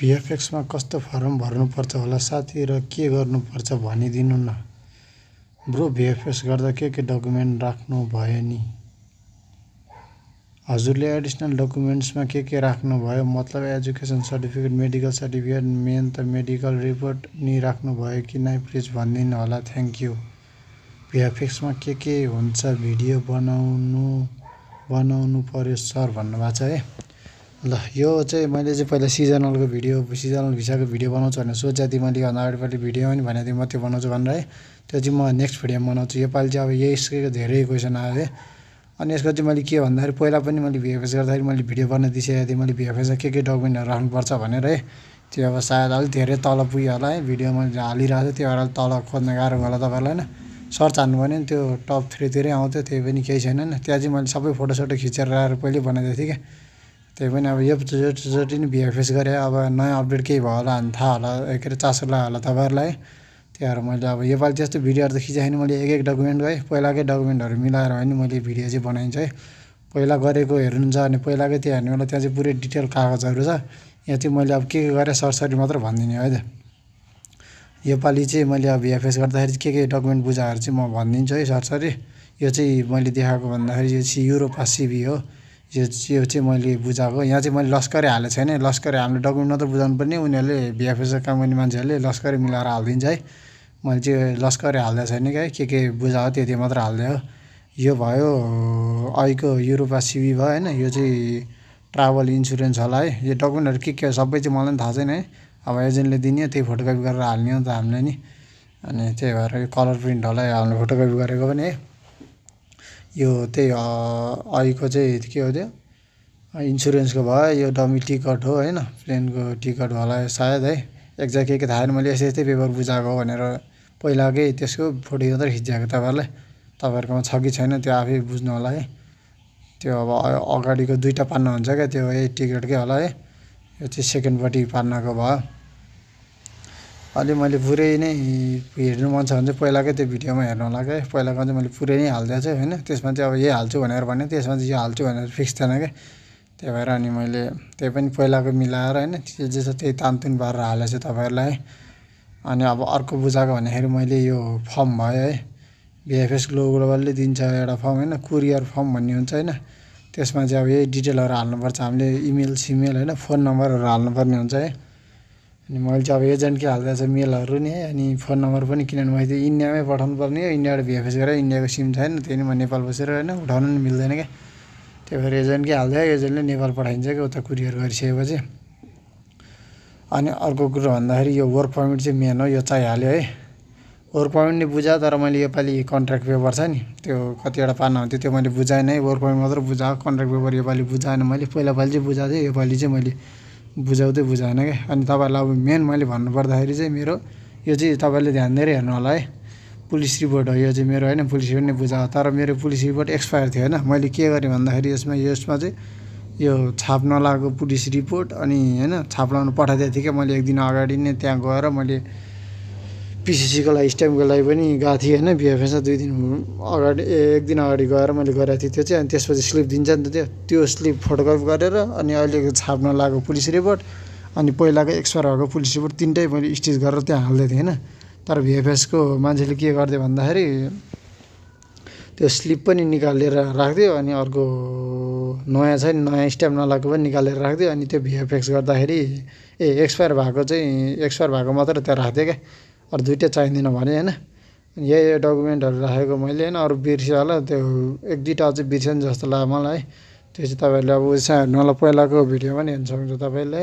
भिएफएक्समा कस्तो फर्म भर्नुपर्छ होला साथी र के गर्नुपर्छ भनिदिनु न ब्रो भिएफएक्स गर्दा के के डकुमेन्ट राख्नु भयो नि हजुरले एडिसनल डकुमेन्ट्समा के के राख्नुभयो मतलब education certificate medical certificate main त मेडिकल रिपोर्ट नि राख्नुभयो कि नै प्लिज भनिदिनु होला थ्याङ्क यू भिएफएक्समा के के हुन्छ भिडियो बनाउनु बनाउनु पऱ्यो सर भन्नुभएको छ है ल यो चाहिँ मैले चाहिँ पहिला सिजनलको भिडियो सिजनल भिसाको भिडियो बनाउँछु भनेर सोचेको थिएँ मैले अन्त अगाडिपट्टि भिडियो पनि भनेको थिएँ म त्यो बनाउँछु भनेर है त्यो चाहिँ म नेक्स्ट भिडियोमा बनाउँछु योपालि चाहिँ अब यसको धेरै क्वेसन आयो है अनि यसको चाहिँ मैले के भन्दाखेरि पहिला पनि मैले भिएफएस गर्दाखेरि मैले भिडियो बनाइ दिइसकेको थिएँ मैले भिएफएसमा के के डकुमेन्टहरू राख्नुपर्छ भनेर है त्यो अब सायद अलिक धेरै तल पुग्यो होला है भिडियो मैले हालिरहेको थिएँ त्यो भएर तल खोज्न गाह्रो होला तपाईँहरूलाई होइन सर्च हान्नु भने त्यो टप थ्रीतिरै आउँथ्यो त्यही पनि केही छैन त्यहाँ चाहिँ मैले सबै फोटोसोटो खिचेर आएर पहिल्यै बनाइदिएको थिएँ क्या त्यही पनि अब यो जति जति नि भिएफएस गरेँ अब नयाँ अपडेट केही भयो होला भने थाहा होला के अरे चासो लाग्यो होला तपाईँहरूलाई त्यही मैले अब योपालि त्यस्तो भिडियोहरू त खिच्दाखेरि मैले एक एक डकुमेन्ट गएँ पहिलाकै डकुमेन्टहरू मिलाएर होइन मैले भिडियो चाहिँ बनाइन्छ है पहिला गरेको हेर्नुहुन्छ अनि पहिलाकै त्यहाँ हेर्नु होला त्यहाँ चाहिँ पुरै डिटेल कागजहरू छ यहाँ चाहिँ मैले अब के के गरेँ सरसरी मात्र भनिदिने है त योपालि चाहिँ मैले अब भिएफएस गर्दाखेरि के के डकुमेन्ट बुझाएर चाहिँ म भनिदिन्छु है सरसरी यो चाहिँ मैले देखाएको भन्दाखेरि यो चाहिँ युरोपा सिबी हो यो यो चाहिँ मैले बुझाएको यहाँ चाहिँ मैले लस्करै हालेको छैन लस्करै हामीले डकुमेन्ट मात्रै बुझाउनु पर्ने उनीहरूले भिएफएसमा काम गर्ने मान्छेहरूले लस्करै मिलाएर हालिदिन्छ है मैले चाहिँ लस्करै हाल्दा छैन क्या के के बुझाएको त्यति मात्र हालिदियो यो भयो अहिलेको युरोपा सिबी भयो होइन यो चाहिँ ट्राभल इन्सुरेन्स होला है यो डकुमेन्टहरू के के हो सबै चाहिँ मलाई पनि थाहा छैन है अब एजेन्टले दिने त्यही फोटोकपी गरेर हाल्ने हो त हामीले नि अनि त्यही भएर यो कलर प्रिन्ट होला हामीले फोटोकपी गरेको पनि है यो त्यही अहिलेको चाहिँ के हो त्यो इन्सुरेन्सको भयो यो डमी टिकट हो होइन प्लेनको टिकट होला सायद है एक्ज्याक्ट के के थाहा मैले यस्तै यस्तै पेपर बुझाएको भनेर पहिलाकै त्यसको फोटो मात्रै खिच्याएको तपाईँहरूलाई तपाईँहरूकोमा छ कि छैन त्यो आफै बुझ्नु होला है त्यो अब अगाडिको दुईवटा पान्ना हुन्छ क्या त्यो ए टिकटकै होला है यो चाहिँ सेकेन्डपट्टि पान्नाको भयो अलि मैले पुरै नै हेर्नु मन छ भने चाहिँ पहिलाकै त्यो भिडियोमा हेर्नु होला क्या पहिलाको चाहिँ मैले पुरै नै हालिदिएको छु होइन त्यसमा चाहिँ अब यही हाल्छु भनेर भने त्यसमा चाहिँ यो हाल्छु भनेर फिक्स थिएन क्या त्यही भएर अनि मैले त्यही पनि पहिलाको मिलाएर होइन जे जे छ त्यही तानतुन पारेर हालेको छु तपाईँहरूलाई अनि अब अर्को बुझाएको भन्दाखेरि मैले यो फर्म भयो है बिएफएस ग्लोबलले दिन्छ एउटा फर्म होइन कुरियर फर्म भन्ने हुन्छ होइन त्यसमा चाहिँ अब यही डिटेलहरू हाल्नुपर्छ हामीले इमेल सिमेल होइन फोन नम्बरहरू हाल्नुपर्ने हुन्छ है अनि मैले चाहिँ अब एजेन्टकै छ मेलहरू नि अनि फोन नम्बर पनि किनभने मैले त्यो इन्डियामै पठाउनु पर्ने हो इन्डियाबाट भिएफएस गरेर इन्डियाको सिम छैन त्यही नै म नेपाल बसेर होइन उठाउनु पनि मिल्दैन क्या त्यही भएर एजेन्टकै हालिदियो एजेन्टले नेपाल पठाइन्छ क्या उता कुरियर गरिसकेपछि अनि अर्को कुरो भन्दाखेरि यो वर्क पर्मिट चाहिँ मेन हो यो चाहिहाल्यो है वर्क पर्मिट नै बुझा तर मैले योपालि कन्ट्र्याक्ट पेपर छ नि त्यो कतिवटा पाना हुन्थ्यो त्यो मैले बुझाएन है वर्क पर्मिट मात्र बुझाएको कन्ट्र्याक्ट पेपर योपालि बुझाएन मैले पहिला पालि चाहिँ बुझाएको थिएँ योपालि चाहिँ मैले बुझाउँदै बुझाएन क्या अनि तपाईँहरूलाई अब मेन मैले भन्नुपर्दाखेरि चाहिँ मेरो यो चाहिँ तपाईँले ध्यान दिएर हेर्नु होला है पुलिस रिपोर्ट हो यो चाहिँ मेरो होइन पुलिस रिपोर्ट नै बुझाएको तर मेरो पुलिस रिपोर्ट एक्सपायर थियो होइन मैले के गरेँ भन्दाखेरि यसमा यसमा चाहिँ यो छाप नलाएको पुलिस रिपोर्ट अनि होइन छाप लाउनु पठाइदिएको थिएँ क्या मैले एक दिन अगाडि नै त्यहाँ गएर मैले पिसिसीको लागि स्ट्याम्पको लागि पनि गएको थिएँ होइन बिएफएसमा दुई दिन अगाडि एक दिन अगाडि गएर मैले गरेको थिएँ त्यो चाहिँ अनि त्यसपछि स्लिप दिन्छ नि त त्यो त्यो स्लिप फोटोग्राफ गरेर अनि अहिले छाप्न लागेको पुलिस रिपोर्ट अनि पहिलाको एक्सपायर भएको पुलिस रिपोर्ट तिनटै मैले स्टिच गरेर त्यहाँ हाल्दै थिएँ होइन तर भिएफएसको मान्छेले के गरिदियो भन्दाखेरि त्यो स्लिप पनि निकालेर राखिदियो अनि अर्को नयाँ छ नि नयाँ स्ट्याम्प नलाएको पनि निकालेर राखिदियो अनि त्यो भिएफएक्स गर्दाखेरि ए एक्सपायर भएको चाहिँ एक्सपायर भएको मात्र त्यहाँ राखिदियो क्या अरू दुइटै चाहिँदैन भने होइन यही डकुमेन्टहरू राखेको मैले होइन अरू बिर्सेँ होला त्यो एक दुईवटा अझै बिर्सेँ नि जस्तो लाग्यो मलाई त्यो चाहिँ तपाईँहरूले अब उयसमा होला पहिलाको भिडियो पनि हेर्नु सक्नुहुन्छ तपाईँले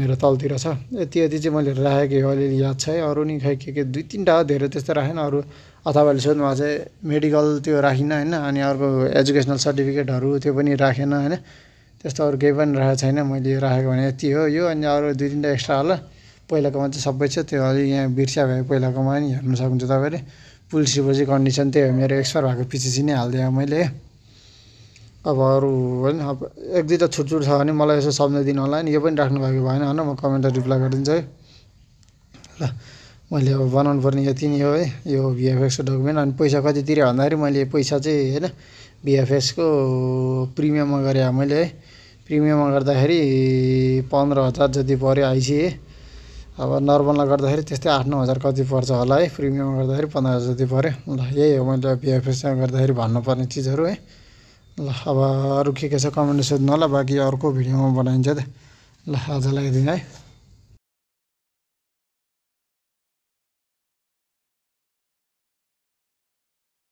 मेरो तलतिर छ यति यति चाहिँ मैले राखेको यो अलिअलि याद छ है अरू नि खै के के दुई तिनवटा धेरै त्यस्तो राखेन अरू अथवाले सोध्नुभएको चाहिँ मेडिकल त्यो राखिनँ होइन अनि अर्को एजुकेसनल सर्टिफिकेटहरू त्यो पनि राखेन होइन त्यस्तो अरू केही पनि राखेको छैन मैले राखेको भने यति हो यो अनि अरू दुई तिनवटा एक्स्ट्रा होला पहिलाकोमा चाहिँ सबै छ त्यो अलि यहाँ बिर्स्या भयो पहिलाकोमा नि हेर्नु सक्नुहुन्छ तपाईँले पुल चाहिँ कन्डिसन त्यही हो मेरो एक्सपायर भएको पछि चाहिँ नै हालिदिएँ मैले अब अरू होइन अब एक दुईवटा छुटछुट छ भने मलाई यसो सम्झाइदिनु होला नि यो पनि राख्नु भएको भएन होइन म कमेन्टमा रिप्लाई गरिदिन्छु है ल मैले अब बनाउनु पर्ने यति नै हो है यो भिएफएक्सको डकुमेन्ट अनि पैसा कति तिरेँ भन्दाखेरि मैले पैसा चाहिँ होइन भिएफएक्सको प्रिमियममा गरेँ मैले है प्रिमियममा गर्दाखेरि पन्ध्र हजार जति पऱ्यो आइसिए अब नर्मलमा गर्दाखेरि त्यस्तै आठ नौ हजार कति पर्छ होला है प्रिमियममा गर्दाखेरि पन्ध्र हजार जति पऱ्यो ल यही हो मैले बिएफएसमा गर्दाखेरि भन्नुपर्ने चिजहरू है ल अब अरू के के छ कमेन्ट सोध्नु होला बाँकी अर्को भिडियोमा बनाइन्छ त ल आजलाई यति है